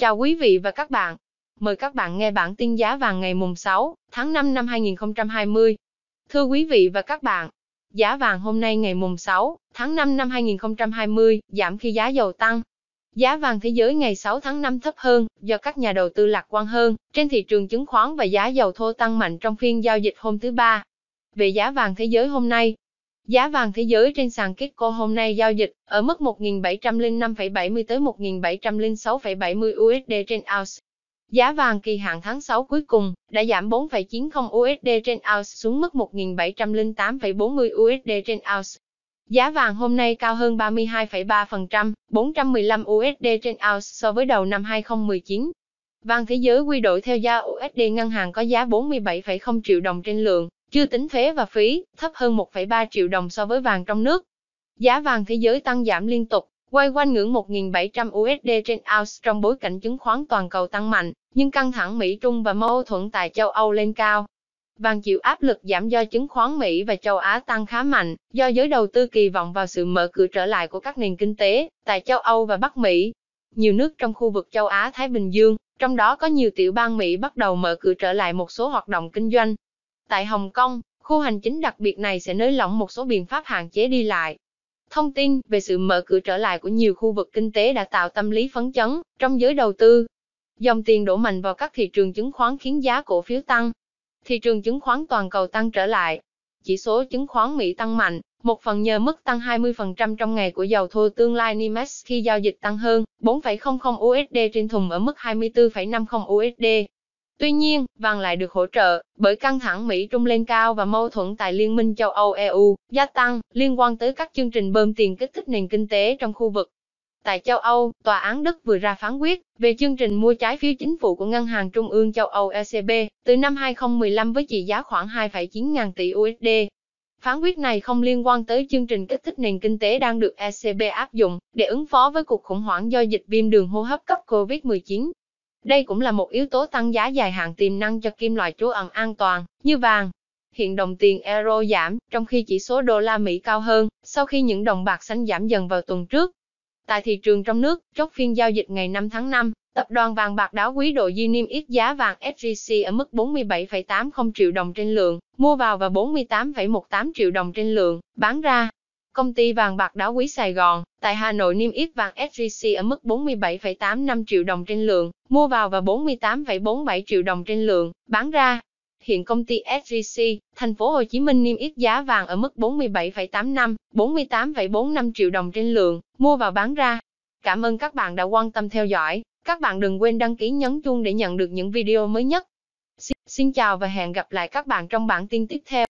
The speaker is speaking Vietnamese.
Chào quý vị và các bạn. Mời các bạn nghe bản tin giá vàng ngày mùng 6 tháng 5 năm 2020. Thưa quý vị và các bạn, giá vàng hôm nay ngày mùng 6 tháng 5 năm 2020 giảm khi giá dầu tăng. Giá vàng thế giới ngày 6 tháng 5 thấp hơn do các nhà đầu tư lạc quan hơn trên thị trường chứng khoán và giá dầu thô tăng mạnh trong phiên giao dịch hôm thứ Ba. Về giá vàng thế giới hôm nay, Giá vàng thế giới trên sàn Kitco hôm nay giao dịch ở mức 1.705,70 tới 1.706,70 USD trên ounce. Giá vàng kỳ hạn tháng 6 cuối cùng đã giảm 4,90 USD trên ounce xuống mức 1.708,40 USD trên ounce. Giá vàng hôm nay cao hơn 32,3%, 415 USD trên ounce so với đầu năm 2019. Vàng thế giới quy đổi theo giá USD ngân hàng có giá 47,0 triệu đồng trên lượng, chưa tính thuế và phí, thấp hơn 1,3 triệu đồng so với vàng trong nước. Giá vàng thế giới tăng giảm liên tục, quay quanh ngưỡng 1.700 USD trên ounce trong bối cảnh chứng khoán toàn cầu tăng mạnh, nhưng căng thẳng Mỹ-Trung và mâu thuẫn tại châu Âu lên cao. Vàng chịu áp lực giảm do chứng khoán Mỹ và châu Á tăng khá mạnh, do giới đầu tư kỳ vọng vào sự mở cửa trở lại của các nền kinh tế tại châu Âu và Bắc Mỹ. Nhiều nước trong khu vực châu Á-Thái Bình Dương, trong đó có nhiều tiểu bang Mỹ bắt đầu mở cửa trở lại một số hoạt động kinh doanh, Tại Hồng Kông, khu hành chính đặc biệt này sẽ nới lỏng một số biện pháp hạn chế đi lại. Thông tin về sự mở cửa trở lại của nhiều khu vực kinh tế đã tạo tâm lý phấn chấn trong giới đầu tư. Dòng tiền đổ mạnh vào các thị trường chứng khoán khiến giá cổ phiếu tăng. Thị trường chứng khoán toàn cầu tăng trở lại. Chỉ số chứng khoán Mỹ tăng mạnh, một phần nhờ mức tăng 20% trong ngày của dầu thô tương lai NYMEX khi giao dịch tăng hơn 4,00 USD trên thùng ở mức 24,50 USD. Tuy nhiên, vàng lại được hỗ trợ bởi căng thẳng Mỹ-Trung lên cao và mâu thuẫn tại Liên minh châu Âu-EU gia tăng liên quan tới các chương trình bơm tiền kích thích nền kinh tế trong khu vực. Tại châu Âu, tòa án Đức vừa ra phán quyết về chương trình mua trái phiếu chính phủ của Ngân hàng Trung ương châu Âu ECB từ năm 2015 với trị giá khoảng 2,9 ngàn tỷ USD. Phán quyết này không liên quan tới chương trình kích thích nền kinh tế đang được ECB áp dụng để ứng phó với cuộc khủng hoảng do dịch viêm đường hô hấp cấp COVID-19 đây cũng là một yếu tố tăng giá dài hạn tiềm năng cho kim loại trú ẩn an toàn, như vàng. Hiện đồng tiền euro giảm, trong khi chỉ số đô la Mỹ cao hơn, sau khi những đồng bạc xanh giảm dần vào tuần trước. Tại thị trường trong nước, chốt phiên giao dịch ngày 5 tháng 5, tập đoàn vàng bạc đá quý Doji niêm yết giá vàng SJC ở mức 47,80 triệu đồng trên lượng, mua vào và 48,18 triệu đồng trên lượng, bán ra. Công ty vàng bạc đá quý Sài Gòn, tại Hà Nội niêm yết vàng SJC ở mức 47,85 triệu đồng trên lượng, mua vào và 48,47 triệu đồng trên lượng, bán ra. Hiện công ty SJC, thành phố Hồ Chí Minh niêm yết giá vàng ở mức 47,85, 48,45 triệu đồng trên lượng, mua vào bán ra. Cảm ơn các bạn đã quan tâm theo dõi. Các bạn đừng quên đăng ký nhấn chuông để nhận được những video mới nhất. Xin, xin chào và hẹn gặp lại các bạn trong bản tin tiếp theo.